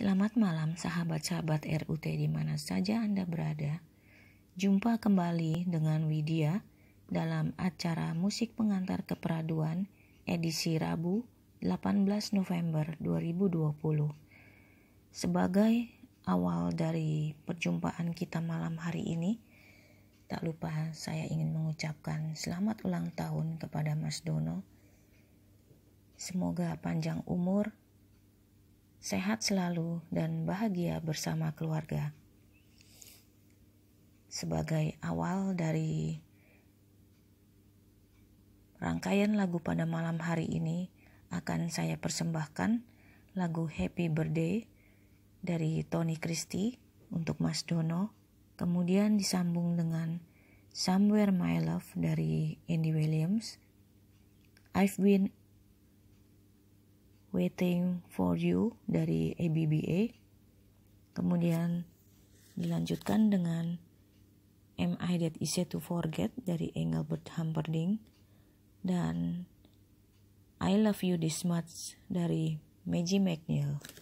Selamat malam sahabat-sahabat RUT di mana saja Anda berada. Jumpa kembali dengan Widya dalam acara Musik Pengantar Keperaduan edisi Rabu 18 November 2020. Sebagai awal dari perjumpaan kita malam hari ini, tak lupa saya ingin mengucapkan selamat ulang tahun kepada Mas Dono. Semoga panjang umur, sehat selalu, dan bahagia bersama keluarga. Sebagai awal dari rangkaian lagu pada malam hari ini, akan saya persembahkan lagu Happy Birthday dari Tony Christie untuk Mas Dono, kemudian disambung dengan Somewhere My Love dari Andy Williams, I've Been Waiting for You dari ABBA. Kemudian dilanjutkan dengan Am I That Easy to Forget dari Engelbert Humperdinck dan I Love You This Much dari Maggie McNeil.